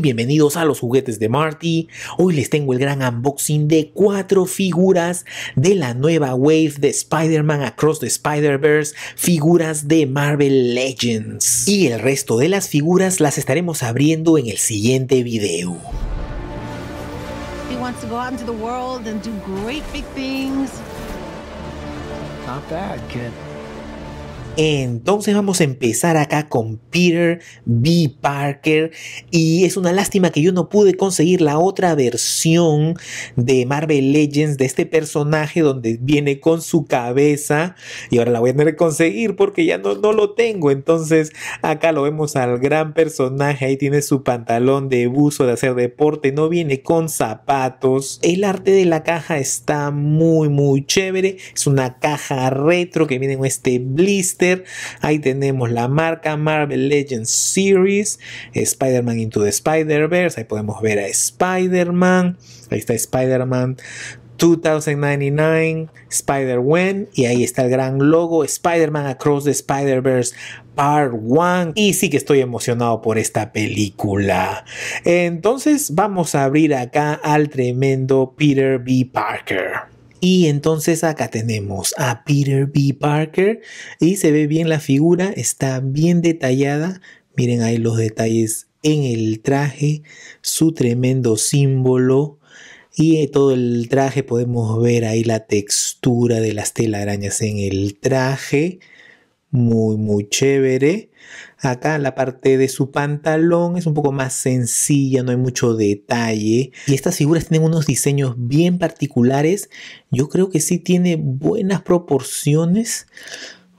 bienvenidos a los juguetes de Marty. Hoy les tengo el gran unboxing de cuatro figuras de la nueva wave de Spider-Man Across the Spider-Verse, figuras de Marvel Legends. Y el resto de las figuras las estaremos abriendo en el siguiente video. Entonces vamos a empezar acá con Peter B. Parker y es una lástima que yo no pude conseguir la otra versión de Marvel Legends de este personaje donde viene con su cabeza y ahora la voy a tener que conseguir porque ya no, no lo tengo. Entonces acá lo vemos al gran personaje, ahí tiene su pantalón de buzo de hacer deporte, no viene con zapatos. El arte de la caja está muy muy chévere, es una caja retro que viene con este blister Ahí tenemos la marca Marvel Legends Series, Spider-Man Into the Spider-Verse. Ahí podemos ver a Spider-Man. Ahí está Spider-Man 2099, Spider-Wen, y ahí está el gran logo, Spider-Man Across the Spider-Verse Part 1. Y sí que estoy emocionado por esta película. Entonces vamos a abrir acá al tremendo Peter B. Parker. Y entonces acá tenemos a Peter B. Parker y se ve bien la figura, está bien detallada. Miren ahí los detalles en el traje, su tremendo símbolo y eh, todo el traje podemos ver ahí la textura de las telarañas en el traje. Muy, muy chévere. Acá la parte de su pantalón es un poco más sencilla, no hay mucho detalle. Y estas figuras tienen unos diseños bien particulares. Yo creo que sí tiene buenas proporciones.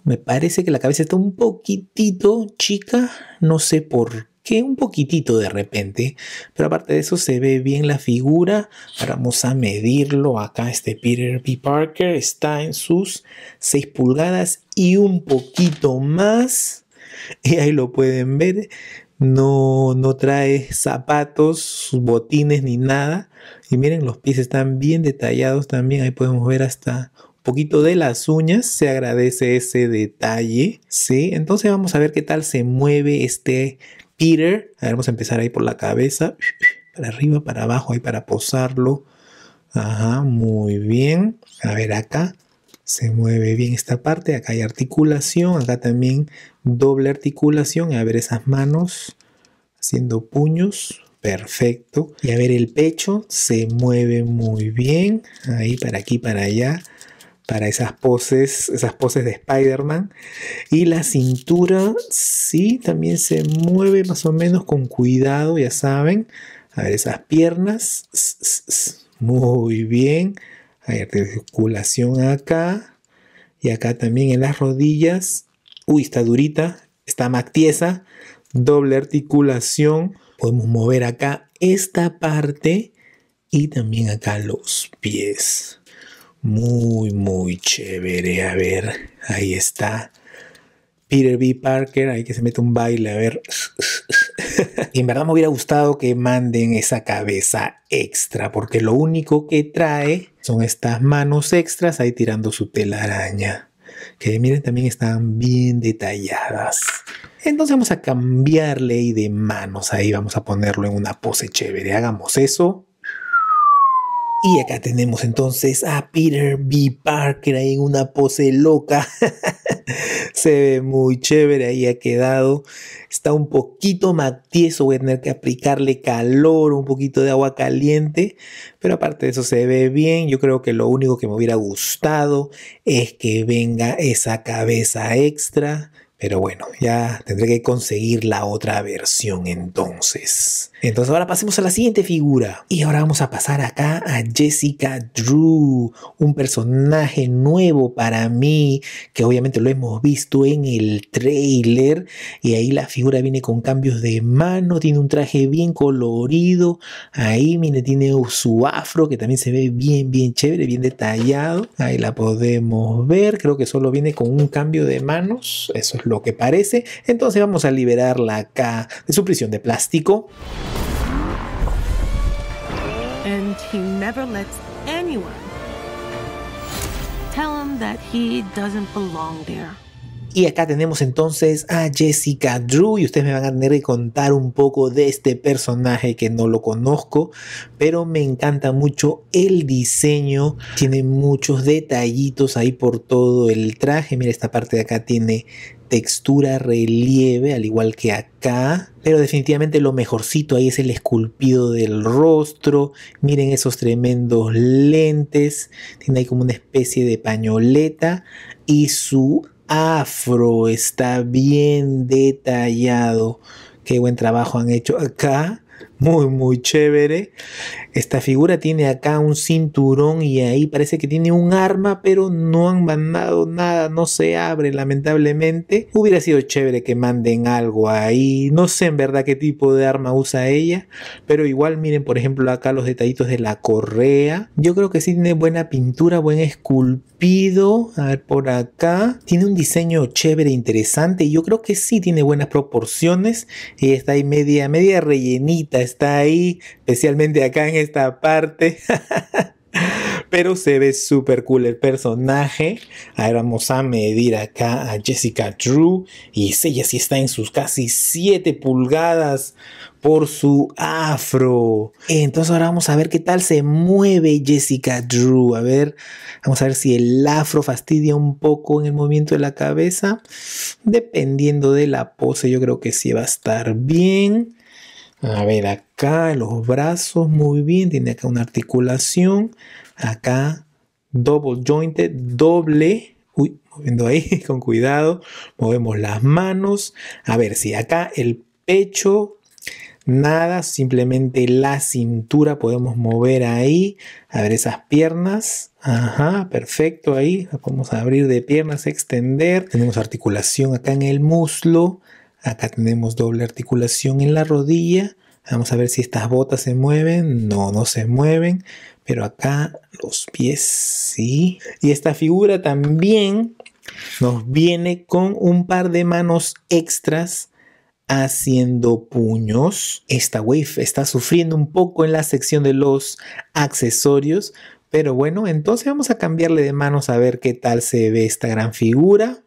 Me parece que la cabeza está un poquitito chica, no sé por qué, un poquitito de repente. Pero aparte de eso se ve bien la figura. Ahora vamos a medirlo. Acá este Peter B. Parker está en sus 6 pulgadas y un poquito más y ahí lo pueden ver. No, no trae zapatos, botines ni nada. Y miren, los pies están bien detallados también. Ahí podemos ver hasta un poquito de las uñas. Se agradece ese detalle. Sí, entonces vamos a ver qué tal se mueve este Peter. vamos a empezar ahí por la cabeza. Para arriba, para abajo, ahí para posarlo. Ajá, muy bien. A ver acá se mueve bien esta parte. Acá hay articulación, acá también doble articulación. A ver esas manos haciendo puños. Perfecto. Y a ver el pecho, se mueve muy bien. Ahí, para aquí, para allá. Para esas poses, esas poses de Spider-Man. Y la cintura, sí, también se mueve más o menos con cuidado, ya saben. A ver esas piernas. Muy bien articulación acá. Y acá también en las rodillas. Uy, está durita. Está tiesa Doble articulación. Podemos mover acá esta parte. Y también acá los pies. Muy, muy chévere. A ver, ahí está. Peter B. Parker, ahí que se mete un baile, a ver. y en verdad me hubiera gustado que manden esa cabeza extra, porque lo único que trae son estas manos extras ahí tirando su telaraña. Que miren, también están bien detalladas. Entonces vamos a cambiarle de manos. Ahí vamos a ponerlo en una pose chévere. Hagamos eso. Y acá tenemos entonces a Peter B. Parker ahí en una pose loca. Se ve muy chévere, ahí ha quedado. Está un poquito matieso, voy a tener que aplicarle calor, un poquito de agua caliente. Pero aparte de eso se ve bien. Yo creo que lo único que me hubiera gustado es que venga esa cabeza extra pero bueno, ya tendré que conseguir la otra versión entonces. Entonces ahora pasemos a la siguiente figura. Y ahora vamos a pasar acá a Jessica Drew, un personaje nuevo para mí, que obviamente lo hemos visto en el trailer. Y ahí la figura viene con cambios de mano, tiene un traje bien colorido. Ahí, mire, tiene su afro, que también se ve bien, bien chévere, bien detallado. Ahí la podemos ver. Creo que solo viene con un cambio de manos. Eso es lo que parece, entonces vamos a liberarla acá de su prisión de plástico. And he never lets anyone tell him that he doesn't belong there. Y acá tenemos entonces a Jessica Drew y ustedes me van a tener que contar un poco de este personaje que no lo conozco, pero me encanta mucho el diseño, tiene muchos detallitos ahí por todo el traje, mira esta parte de acá tiene textura, relieve, al igual que acá. Pero definitivamente lo mejorcito ahí es el esculpido del rostro. Miren esos tremendos lentes. Tiene ahí como una especie de pañoleta. Y su afro. Está bien detallado. Qué buen trabajo han hecho acá muy, muy chévere. Esta figura tiene acá un cinturón y ahí parece que tiene un arma, pero no han mandado nada, no se abre lamentablemente. Hubiera sido chévere que manden algo ahí, no sé en verdad qué tipo de arma usa ella, pero igual miren por ejemplo acá los detallitos de la correa. Yo creo que sí tiene buena pintura, buen esculpido. A ver por acá, tiene un diseño chévere, interesante. y Yo creo que sí tiene buenas proporciones y está ahí media, media rellenita está ahí, especialmente acá en esta parte. Pero se ve súper cool el personaje. Ahora vamos a medir acá a Jessica Drew. Y ella sí está en sus casi 7 pulgadas por su afro. Entonces ahora vamos a ver qué tal se mueve Jessica Drew. A ver, vamos a ver si el afro fastidia un poco en el movimiento de la cabeza. Dependiendo de la pose, yo creo que sí va a estar bien. A ver, acá los brazos, muy bien, tiene acá una articulación, acá double jointed, doble, uy, moviendo ahí con cuidado, movemos las manos, a ver si acá el pecho, nada, simplemente la cintura podemos mover ahí, a ver esas piernas, ajá, perfecto ahí, vamos a abrir de piernas, extender, tenemos articulación acá en el muslo, Acá tenemos doble articulación en la rodilla. Vamos a ver si estas botas se mueven. No, no se mueven. Pero acá los pies sí. Y esta figura también nos viene con un par de manos extras haciendo puños. Esta wave está sufriendo un poco en la sección de los accesorios. Pero bueno, entonces vamos a cambiarle de manos a ver qué tal se ve esta gran figura.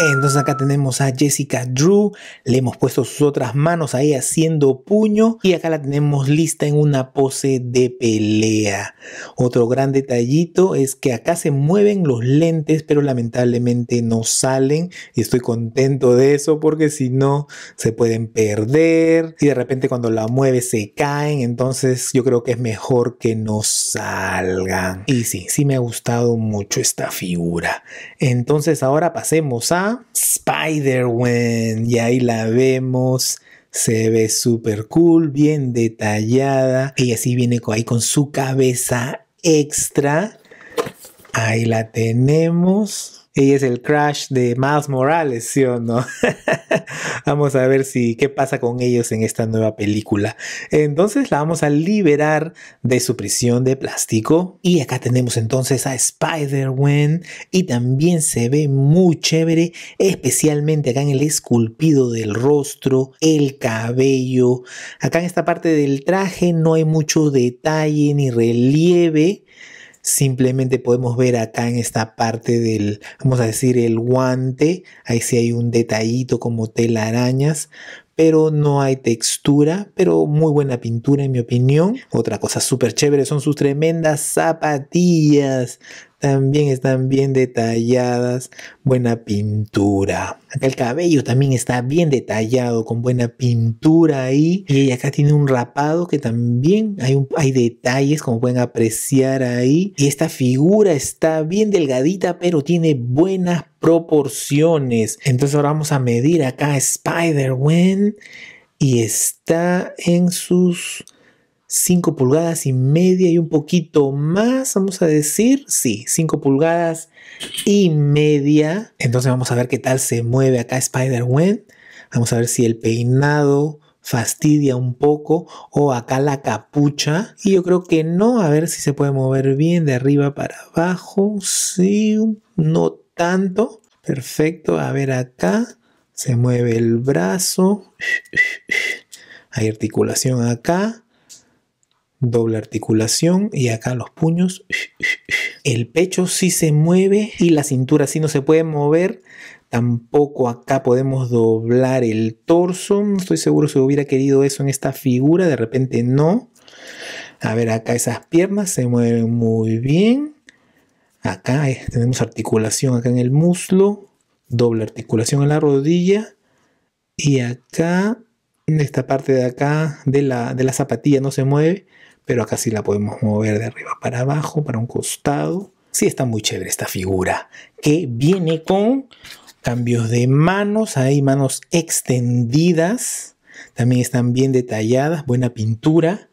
Entonces acá tenemos a Jessica Drew, le hemos puesto sus otras manos ahí haciendo puño y acá la tenemos lista en una pose de pelea. Otro gran detallito es que acá se mueven los lentes pero lamentablemente no salen y estoy contento de eso porque si no se pueden perder y de repente cuando la mueve se caen entonces yo creo que es mejor que no salgan. Y sí, sí me ha gustado mucho esta figura. Entonces ahora pasemos a Spider-Man y ahí la vemos. Se ve súper cool, bien detallada. Ella así viene ahí con su cabeza extra. Ahí la tenemos. Ella es el crash de Miles Morales, ¿sí o no? vamos a ver si qué pasa con ellos en esta nueva película. Entonces la vamos a liberar de su prisión de plástico. Y acá tenemos entonces a spider wen Y también se ve muy chévere, especialmente acá en el esculpido del rostro, el cabello. Acá en esta parte del traje no hay mucho detalle ni relieve simplemente podemos ver acá en esta parte del, vamos a decir, el guante, ahí sí hay un detallito como telarañas, pero no hay textura, pero muy buena pintura en mi opinión. Otra cosa súper chévere son sus tremendas zapatillas. También están bien detalladas, buena pintura. Acá el cabello también está bien detallado, con buena pintura ahí. Y acá tiene un rapado que también hay, hay detalles como pueden apreciar ahí. Y esta figura está bien delgadita, pero tiene buenas proporciones. Entonces ahora vamos a medir acá Spider-Man y está en sus 5 pulgadas y media y un poquito más, vamos a decir, sí, 5 pulgadas y media. Entonces vamos a ver qué tal se mueve acá Spider-Man. Vamos a ver si el peinado fastidia un poco o acá la capucha y yo creo que no a ver si se puede mover bien de arriba para abajo sí no tanto. Perfecto, a ver acá. Se mueve el brazo. Hay articulación acá. Doble articulación y acá los puños. El pecho sí se mueve y la cintura sí no se puede mover. Tampoco acá podemos doblar el torso. estoy seguro si hubiera querido eso en esta figura. De repente no. A ver, acá esas piernas se mueven muy bien. Acá tenemos articulación acá en el muslo, doble articulación en la rodilla y acá, en esta parte de acá de la, de la zapatilla no se mueve, pero acá sí la podemos mover de arriba para abajo, para un costado. Sí está muy chévere esta figura que viene con cambios de manos, hay manos extendidas, también están bien detalladas, buena pintura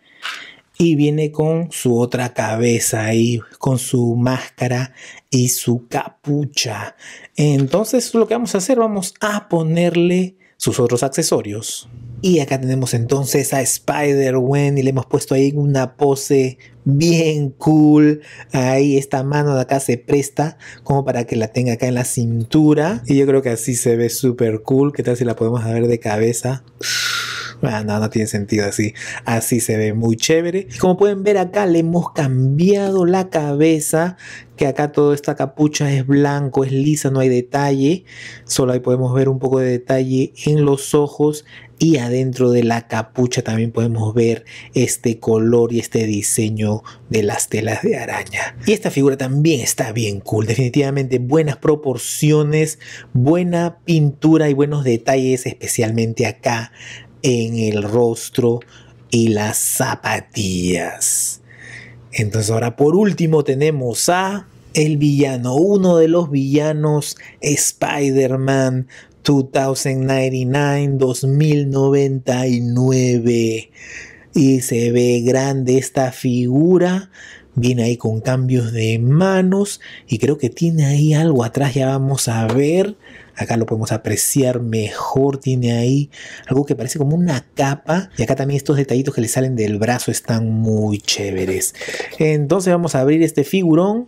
y viene con su otra cabeza ahí, con su máscara y su capucha. Entonces lo que vamos a hacer, vamos a ponerle sus otros accesorios. Y acá tenemos entonces a spider wen y le hemos puesto ahí una pose bien cool. Ahí esta mano de acá se presta como para que la tenga acá en la cintura. Y yo creo que así se ve súper cool. ¿Qué tal si la podemos ver de cabeza? Ah, no, no tiene sentido así. Así se ve muy chévere. Como pueden ver acá le hemos cambiado la cabeza, que acá toda esta capucha es blanco, es lisa, no hay detalle. Solo ahí podemos ver un poco de detalle en los ojos y adentro de la capucha también podemos ver este color y este diseño de las telas de araña. Y esta figura también está bien cool, definitivamente buenas proporciones, buena pintura y buenos detalles especialmente acá en el rostro y las zapatillas. Entonces ahora por último tenemos a el villano, uno de los villanos Spider-Man 2099, 2099. Y se ve grande esta figura viene ahí con cambios de manos y creo que tiene ahí algo atrás, ya vamos a ver, acá lo podemos apreciar mejor, tiene ahí algo que parece como una capa y acá también estos detallitos que le salen del brazo están muy chéveres. Entonces vamos a abrir este figurón.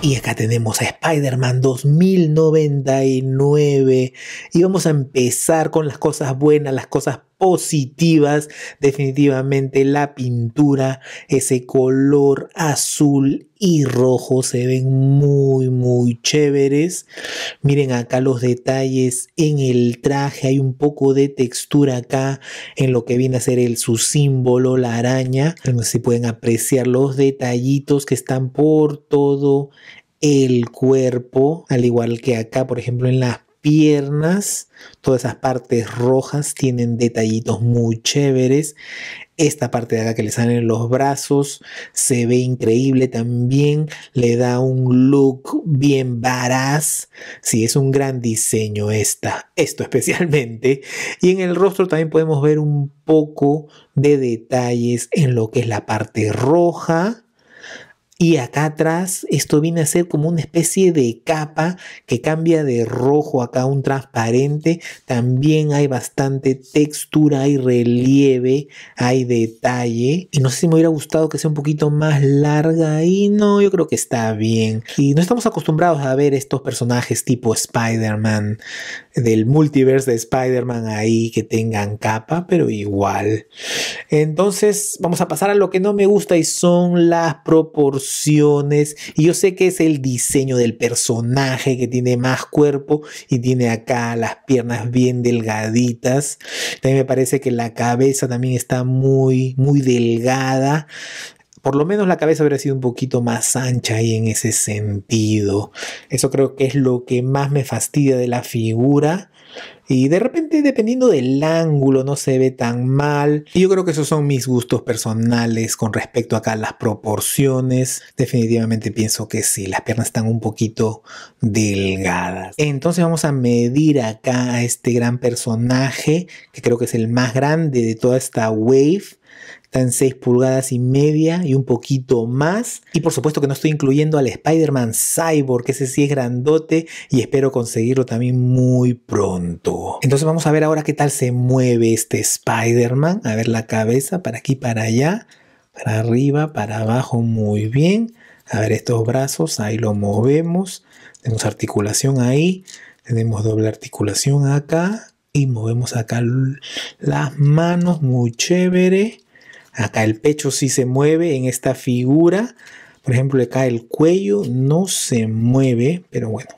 Y acá tenemos a Spider-Man 2099. Y vamos a empezar con las cosas buenas, las cosas positivas. Definitivamente la pintura, ese color azul y rojo se ven muy, muy chéveres. Miren acá los detalles en el traje. Hay un poco de textura acá en lo que viene a ser el, su símbolo, la araña. si pueden apreciar los detallitos que están por todo el cuerpo, al igual que acá, por ejemplo, en las piernas, todas esas partes rojas tienen detallitos muy chéveres. Esta parte de acá que le salen los brazos se ve increíble también, le da un look bien varaz. Sí, es un gran diseño esta, esto especialmente. Y en el rostro también podemos ver un poco de detalles en lo que es la parte roja y acá atrás esto viene a ser como una especie de capa que cambia de rojo acá a un transparente. También hay bastante textura, hay relieve, hay detalle. Y no sé si me hubiera gustado que sea un poquito más larga y no, yo creo que está bien. Y no estamos acostumbrados a ver estos personajes tipo Spider-Man del multiverse de Spider-Man ahí que tengan capa, pero igual. Entonces, vamos a pasar a lo que no me gusta y son las proporciones. Y yo sé que es el diseño del personaje que tiene más cuerpo y tiene acá las piernas bien delgaditas. También me parece que la cabeza también está muy, muy delgada por lo menos la cabeza hubiera sido un poquito más ancha y en ese sentido. Eso creo que es lo que más me fastidia de la figura. Y de repente, dependiendo del ángulo, no se ve tan mal. Y yo creo que esos son mis gustos personales con respecto acá a las proporciones. Definitivamente pienso que sí, las piernas están un poquito delgadas. Entonces vamos a medir acá a este gran personaje, que creo que es el más grande de toda esta wave. Está en 6 pulgadas y media y un poquito más. Y por supuesto que no estoy incluyendo al Spider-Man Cyborg, que ese sí es grandote y espero conseguirlo también muy pronto. Entonces vamos a ver ahora qué tal se mueve este Spider-Man. A ver la cabeza para aquí, para allá, para arriba, para abajo, muy bien. A ver estos brazos, ahí lo movemos. Tenemos articulación ahí, tenemos doble articulación acá y movemos acá las manos, muy chévere. Acá el pecho sí se mueve en esta figura. Por ejemplo, acá el cuello no se mueve, pero bueno,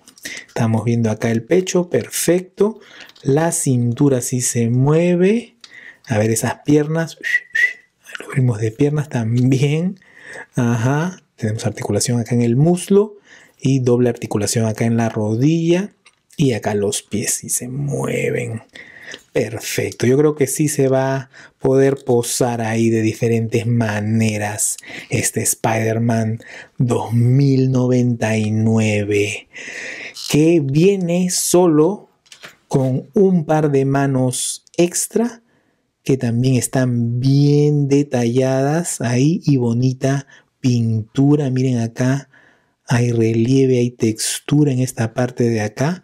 estamos viendo acá el pecho, perfecto. La cintura sí se mueve. A ver esas piernas. Lo vimos de piernas también. Ajá. Tenemos articulación acá en el muslo y doble articulación acá en la rodilla. Y acá los pies sí se mueven. Perfecto, yo creo que sí se va a poder posar ahí de diferentes maneras este Spider-Man 2099 que viene solo con un par de manos extra que también están bien detalladas ahí y bonita pintura, miren acá, hay relieve, hay textura en esta parte de acá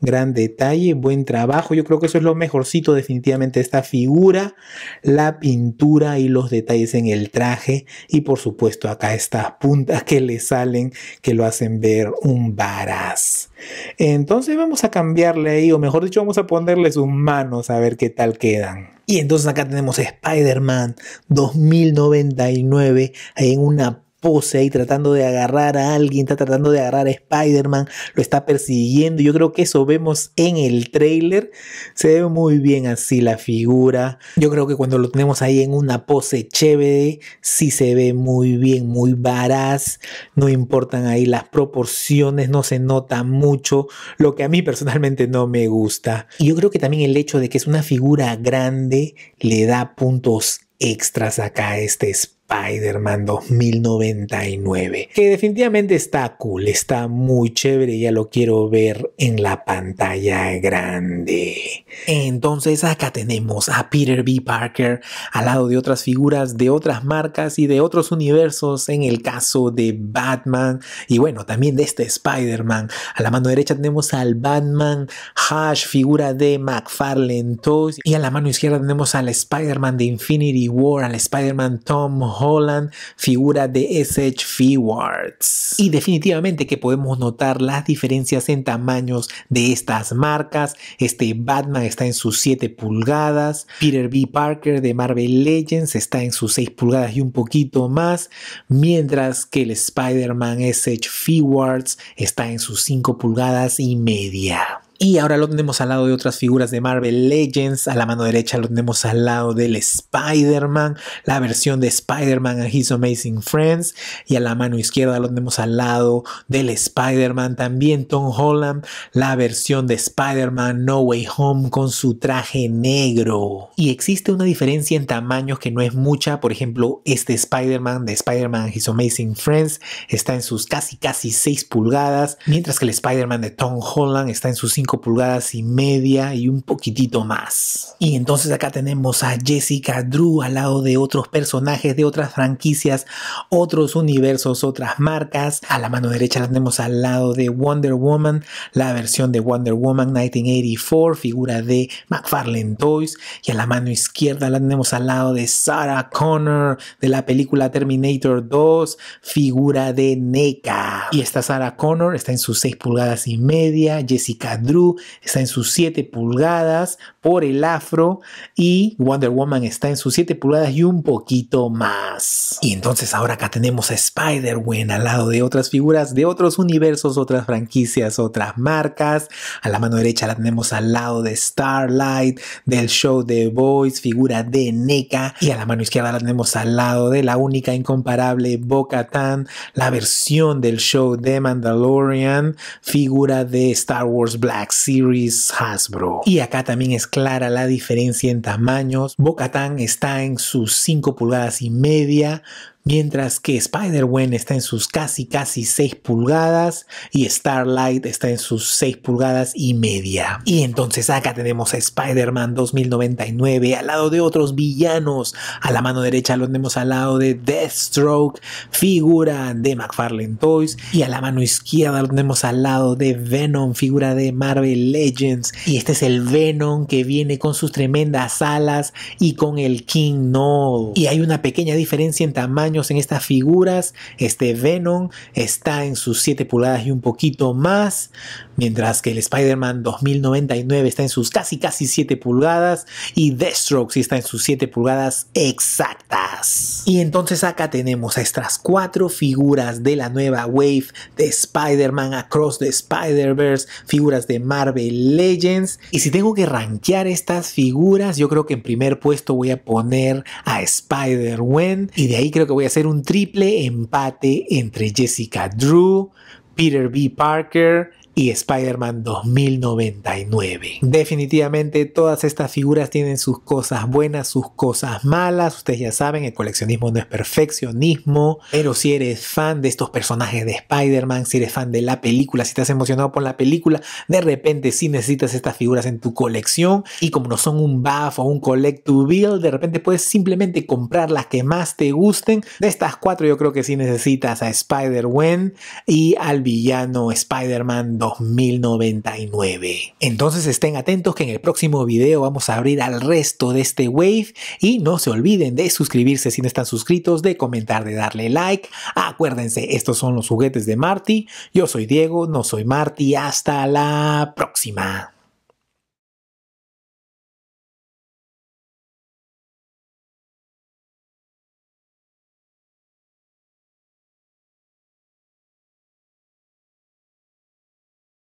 Gran detalle, buen trabajo. Yo creo que eso es lo mejorcito definitivamente esta figura, la pintura y los detalles en el traje. Y por supuesto acá estas puntas que le salen que lo hacen ver un varaz. Entonces vamos a cambiarle ahí, o mejor dicho vamos a ponerle sus manos a ver qué tal quedan. Y entonces acá tenemos Spider-Man 2099 en una pose ahí tratando de agarrar a alguien, está tratando de agarrar a Spider-Man, lo está persiguiendo. Yo creo que eso vemos en el trailer. Se ve muy bien así la figura. Yo creo que cuando lo tenemos ahí en una pose chévere, sí se ve muy bien, muy varaz. No importan ahí las proporciones, no se nota mucho, lo que a mí personalmente no me gusta. Y yo creo que también el hecho de que es una figura grande le da puntos extras acá a este Spider Spider-Man 2099, que definitivamente está cool, está muy chévere, ya lo quiero ver en la pantalla grande. Entonces acá tenemos a Peter B. Parker al lado de otras figuras de otras marcas y de otros universos, en el caso de Batman y bueno, también de este Spider-Man. A la mano derecha tenemos al Batman Hash, figura de McFarlane Toys, y a la mano izquierda tenemos al Spider-Man de Infinity War, al Spider-Man Tom Holland, figura de SH Fewards. Y definitivamente que podemos notar las diferencias en tamaños de estas marcas. Este Batman está en sus 7 pulgadas, Peter B. Parker de Marvel Legends está en sus 6 pulgadas y un poquito más, mientras que el Spider-Man SH Fewards está en sus 5 pulgadas y media. Y ahora lo tenemos al lado de otras figuras de Marvel Legends. A la mano derecha lo tenemos al lado del Spider-Man, la versión de Spider-Man and His Amazing Friends. Y a la mano izquierda lo tenemos al lado del Spider-Man también Tom Holland, la versión de Spider-Man No Way Home con su traje negro. Y existe una diferencia en tamaños que no es mucha. Por ejemplo, este Spider-Man de Spider-Man and His Amazing Friends está en sus casi casi 6 pulgadas, mientras que el Spider-Man de Tom Holland está en sus pulgadas y media y un poquitito más. Y entonces acá tenemos a Jessica Drew al lado de otros personajes de otras franquicias, otros universos, otras marcas. A la mano derecha la tenemos al lado de Wonder Woman, la versión de Wonder Woman 1984, figura de McFarlane Toys. Y a la mano izquierda la tenemos al lado de Sarah Connor de la película Terminator 2, figura de NECA. Y esta Sarah Connor está en sus 6 pulgadas y media. Jessica Drew está en sus 7 pulgadas por el afro y Wonder Woman está en sus 7 pulgadas y un poquito más. Y entonces ahora acá tenemos a Spider-Man al lado de otras figuras de otros universos, otras franquicias, otras marcas. A la mano derecha la tenemos al lado de Starlight, del show The Voice, figura de NECA. Y a la mano izquierda la tenemos al lado de la única incomparable Boca Tan, la versión del show de Mandalorian, figura de Star Wars Black Series Hasbro. Y acá también es clara la diferencia en tamaños. Tan está en sus 5 pulgadas y media Mientras que Spider-Gwen está en sus casi casi 6 pulgadas y Starlight está en sus 6 pulgadas y media. Y entonces acá tenemos a Spider-Man 2099 al lado de otros villanos. A la mano derecha lo tenemos al lado de Deathstroke, figura de McFarlane Toys. Y a la mano izquierda lo tenemos al lado de Venom, figura de Marvel Legends. Y este es el Venom que viene con sus tremendas alas y con el King Knoll. Y hay una pequeña diferencia en tamaño en estas figuras. Este Venom está en sus 7 pulgadas y un poquito más, mientras que el Spider-Man 2099 está en sus casi casi 7 pulgadas y Deathstroke sí está en sus 7 pulgadas exactas. Y entonces acá tenemos a estas cuatro figuras de la nueva wave de Spider-Man Across the Spider-Verse, figuras de Marvel Legends. Y si tengo que rankear estas figuras, yo creo que en primer puesto voy a poner a Spider-Wen y de ahí creo que voy a hacer un triple empate entre Jessica Drew, Peter B. Parker y Spider-Man 2099. Definitivamente todas estas figuras tienen sus cosas buenas, sus cosas malas. Ustedes ya saben, el coleccionismo no es perfeccionismo, pero si eres fan de estos personajes de Spider-Man, si eres fan de la película, si estás emocionado por la película, de repente sí necesitas estas figuras en tu colección y como no son un buff o un collect to build, de repente puedes simplemente comprar las que más te gusten. De estas cuatro yo creo que sí necesitas a Spider-Wen y al villano Spider-Man 2. 2099. Entonces estén atentos que en el próximo video vamos a abrir al resto de este wave y no se olviden de suscribirse si no están suscritos, de comentar, de darle like. Acuérdense, estos son los juguetes de Marty. Yo soy Diego, no soy Marty. Hasta la próxima.